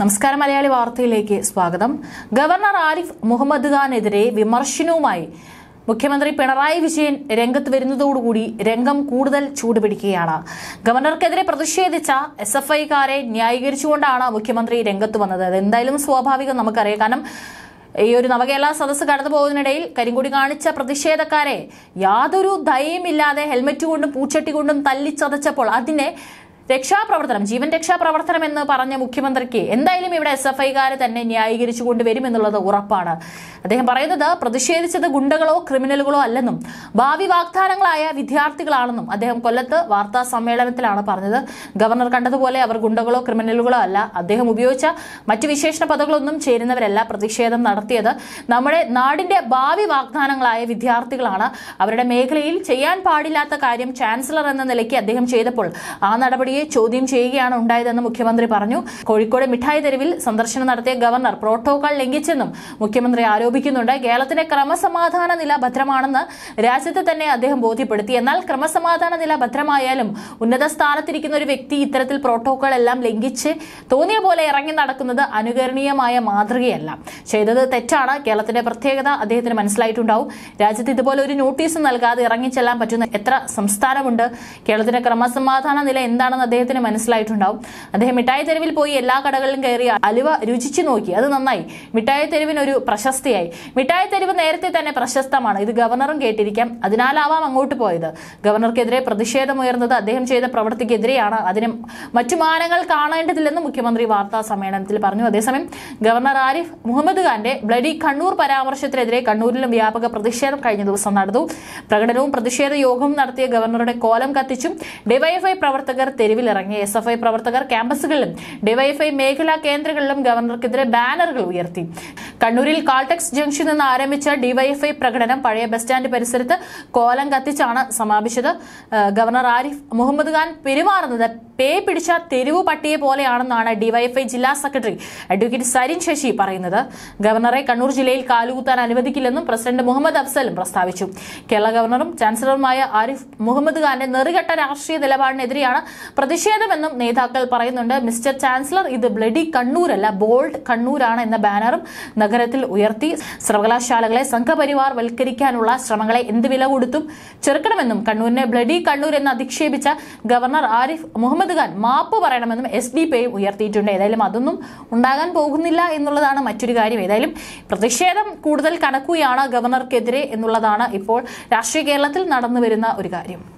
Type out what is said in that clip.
നമസ്കാരം മലയാളി വാർത്തയിലേക്ക് സ്വാഗതം ഗവർണർ ആരിഫ് മുഹമ്മദ് ഖാനെതിരെ വിമർശനവുമായി മുഖ്യമന്ത്രി പിണറായി വിജയൻ രംഗത്ത് വരുന്നതോടുകൂടി രംഗം കൂടുതൽ ചൂടുപിടിക്കുകയാണ് ഗവർണർക്കെതിരെ പ്രതിഷേധിച്ച എസ് എഫ് ഐക്കാരെ ന്യായീകരിച്ചുകൊണ്ടാണ് മുഖ്യമന്ത്രി രംഗത്ത് വന്നത് എന്തായാലും സ്വാഭാവികം നമുക്കറിയാം കാരണം ഈ ഒരു നവകേരള സദസ്സ് കടന്നു പോകുന്നതിനിടയിൽ കരിങ്കുടി കാണിച്ച പ്രതിഷേധക്കാരെ യാതൊരു ദയയുമില്ലാതെ ഹെൽമറ്റ് കൊണ്ടും പൂച്ചട്ടി കൊണ്ടും തല്ലിച്ചതച്ചപ്പോൾ അതിനെ രക്ഷാപ്രവർത്തനം ജീവൻ രക്ഷാപ്രവർത്തനം എന്ന് പറഞ്ഞ മുഖ്യമന്ത്രിക്ക് എന്തായാലും ഇവിടെ എസ് എഫ് ഐക്കാർ തന്നെ ന്യായീകരിച്ചു കൊണ്ടുവരുമെന്നുള്ളത് ഉറപ്പാണ് അദ്ദേഹം പറയുന്നത് പ്രതിഷേധിച്ചത് ഗുണ്ടകളോ ക്രിമിനലുകളോ അല്ലെന്നും ഭാവി വാഗ്ദാനങ്ങളായ വിദ്യാർത്ഥികളാണെന്നും അദ്ദേഹം കൊല്ലത്ത് വാർത്താ സമ്മേളനത്തിലാണ് പറഞ്ഞത് ഗവർണർ കണ്ടതുപോലെ അവർ ഗുണ്ടകളോ ക്രിമിനലുകളോ അല്ല അദ്ദേഹം ഉപയോഗിച്ച മറ്റ് വിശേഷണ പദങ്ങളൊന്നും ചേരുന്നവരല്ല പ്രതിഷേധം നടത്തിയത് നമ്മുടെ നാടിന്റെ ഭാവി വാഗ്ദാനങ്ങളായ വിദ്യാർത്ഥികളാണ് അവരുടെ മേഖലയിൽ ചെയ്യാൻ പാടില്ലാത്ത കാര്യം ചാൻസലർ എന്ന നിലയ്ക്ക് അദ്ദേഹം ചെയ്തപ്പോൾ ആ നടപടിയെ നടപടിയെ ചോദ്യം ചെയ്യുകയാണ് ഉണ്ടായതെന്ന് മുഖ്യമന്ത്രി പറഞ്ഞു കോഴിക്കോട് മിഠായി തെരുവിൽ സന്ദർശനം നടത്തിയ ഗവർണർ പ്രോട്ടോകോൾ ലംഘിച്ചെന്നും മുഖ്യമന്ത്രി ആരോപിക്കുന്നുണ്ട് കേരളത്തിന്റെ ക്രമസമാധാന നില ഭദ്രമാണെന്ന് രാജ്യത്തെ തന്നെ അദ്ദേഹം ബോധ്യപ്പെടുത്തി എന്നാൽ ക്രമസമാധാന നില ഭദ്രമായാലും ഉന്നത സ്ഥാനത്തിരിക്കുന്ന ഒരു വ്യക്തി ഇത്തരത്തിൽ പ്രോട്ടോകോൾ എല്ലാം ലംഘിച്ച് തോന്നിയ പോലെ ഇറങ്ങി നടക്കുന്നത് അനുകരണീയമായ മാതൃകയല്ല ചെയ്തത് തെറ്റാണ് കേരളത്തിന്റെ പ്രത്യേകത അദ്ദേഹത്തിന് മനസ്സിലായിട്ടുണ്ടാവും രാജ്യത്ത് ഇതുപോലെ ഒരു നോട്ടീസ് നൽകാതെ ഇറങ്ങിച്ചെല്ലാൻ പറ്റുന്ന എത്ര സംസ്ഥാനമുണ്ട് കേരളത്തിന്റെ ക്രമസമാധാന നില എന്താണെന്ന് അദ്ദേഹത്തിന് മനസ്സിലായിട്ടുണ്ടാവും അദ്ദേഹം മിഠായി തെരുവിൽ പോയി എല്ലാ കടകളിലും കയറി അലുവ രുചിച്ചു നോക്കി അത് നന്നായി മിഠായി തെരുവിനൊരു പ്രശസ്തിയായി മിഠായി തെരുവ് നേരത്തെ തന്നെ പ്രശസ്തമാണ് ഇത് ഗവർണറും കേട്ടിരിക്കാം അതിനാലാവാം അങ്ങോട്ട് പോയത് ഗവർണർക്കെതിരെ പ്രതിഷേധമുയർന്നത് അദ്ദേഹം ചെയ്ത പ്രവൃത്തിക്കെതിരെയാണ് അതിന് മറ്റു മാനങ്ങൾ കാണേണ്ടതില്ലെന്ന് മുഖ്യമന്ത്രി വാർത്താ സമ്മേളനത്തിൽ പറഞ്ഞു അതേസമയം ഗവർണർ ആരിഫ് മുഹമ്മദ് ഖാന്റെ ബ്ലഡി കണ്ണൂർ പരാമർശത്തിനെതിരെ കണ്ണൂരിലും വ്യാപക പ്രതിഷേധം കഴിഞ്ഞ ദിവസം നടന്നു പ്രകടനവും പ്രതിഷേധ യോഗവും നടത്തിയ ഗവർണറുടെ കോലം കത്തിച്ചും ഡിവൈഎഫ്ഐ പ്രവർത്തകർ തെരുവിൽ തെരുവിലിറങ്ങിയ എസ് എഫ് ഐ പ്രവർത്തകർ ക്യാമ്പസുകളിലും ഡിവൈഎഫ്ഐ മേഖലാ കേന്ദ്രങ്ങളിലും ഗവർണർക്കെതിരെ ബാനറുകൾ ഉയർത്തി കണ്ണൂരിൽ കാൾടെക്സ് ജംഗ്ഷനിൽ നിന്ന് ആരംഭിച്ച ഡിവൈഎഫ്ഐ പ്രകടനം പഴയ ബസ് സ്റ്റാൻഡ് പരിസരത്ത് കോലം കത്തിച്ചാണ് സമാപിച്ചത് ഗവർണർ ആരിഫ് മുഹമ്മദ് ഖാൻ പെരുമാറുന്നത് പേ പിടിച്ച തെരുവ് പട്ടിയെ പോലെയാണെന്നാണ് ഡിവൈഎഫ്ഐ ജില്ലാ സെക്രട്ടറി അഡ്വക്കേറ്റ് സരിൻ ശശി പറയുന്നത് ഗവർണറെ കണ്ണൂർ ജില്ലയിൽ കാലുകുത്താൻ അനുവദിക്കില്ലെന്നും പ്രസിഡന്റ് മുഹമ്മദ് അഫ്സലും പ്രസ്താവിച്ചു കേരള ഗവർണറും ചാൻസലറുമായ ആരിഫ് മുഹമ്മദ് ഖാന്റെ നെറുകെട്ട രാഷ്ട്രീയ നിലപാടിനെതിരെയാണ് പ്രതിഷേധമെന്നും നേതാക്കൾ പറയുന്നുണ്ട് മിസ്റ്റർ ചാൻസലർ ഇത് ബ്ലഡി കണ്ണൂരല്ല ബോൾഡ് കണ്ണൂരാണ് എന്ന ബാനറും നഗരത്തിൽ ഉയർത്തി സർവകലാശാലകളെ സംഘപരിവാർ വൽക്കരിക്കാനുള്ള ശ്രമങ്ങളെ എന്ത് വില കൊടുത്തും ചെറുക്കണമെന്നും കണ്ണൂരിനെ ബ്ലഡി കണ്ണൂർ എന്ന് അധിക്ഷേപിച്ച ഗവർണർ ആരിഫ് മുഹമ്മദ് ഖാൻ മാപ്പ് പറയണമെന്നും എസ് ഡി പി ഉയർത്തിയിട്ടുണ്ട് ഏതായാലും അതൊന്നും ഉണ്ടാകാൻ പോകുന്നില്ല എന്നുള്ളതാണ് മറ്റൊരു കാര്യം ഏതായാലും പ്രതിഷേധം കൂടുതൽ കണക്കുകയാണ് ഗവർണർക്കെതിരെ എന്നുള്ളതാണ് ഇപ്പോൾ രാഷ്ട്രീയ കേരളത്തിൽ നടന്നു വരുന്ന ഒരു കാര്യം